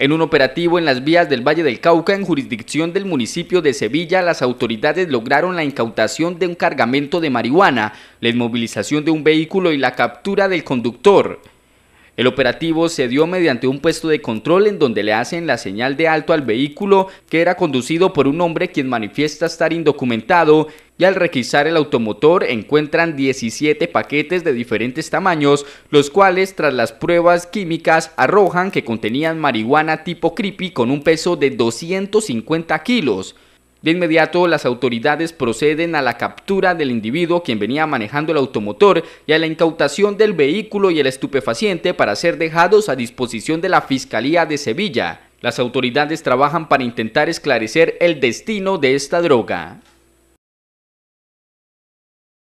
En un operativo en las vías del Valle del Cauca, en jurisdicción del municipio de Sevilla, las autoridades lograron la incautación de un cargamento de marihuana, la inmovilización de un vehículo y la captura del conductor. El operativo se dio mediante un puesto de control en donde le hacen la señal de alto al vehículo que era conducido por un hombre quien manifiesta estar indocumentado y al requisar el automotor encuentran 17 paquetes de diferentes tamaños, los cuales tras las pruebas químicas arrojan que contenían marihuana tipo creepy con un peso de 250 kilos. De inmediato, las autoridades proceden a la captura del individuo quien venía manejando el automotor y a la incautación del vehículo y el estupefaciente para ser dejados a disposición de la Fiscalía de Sevilla. Las autoridades trabajan para intentar esclarecer el destino de esta droga.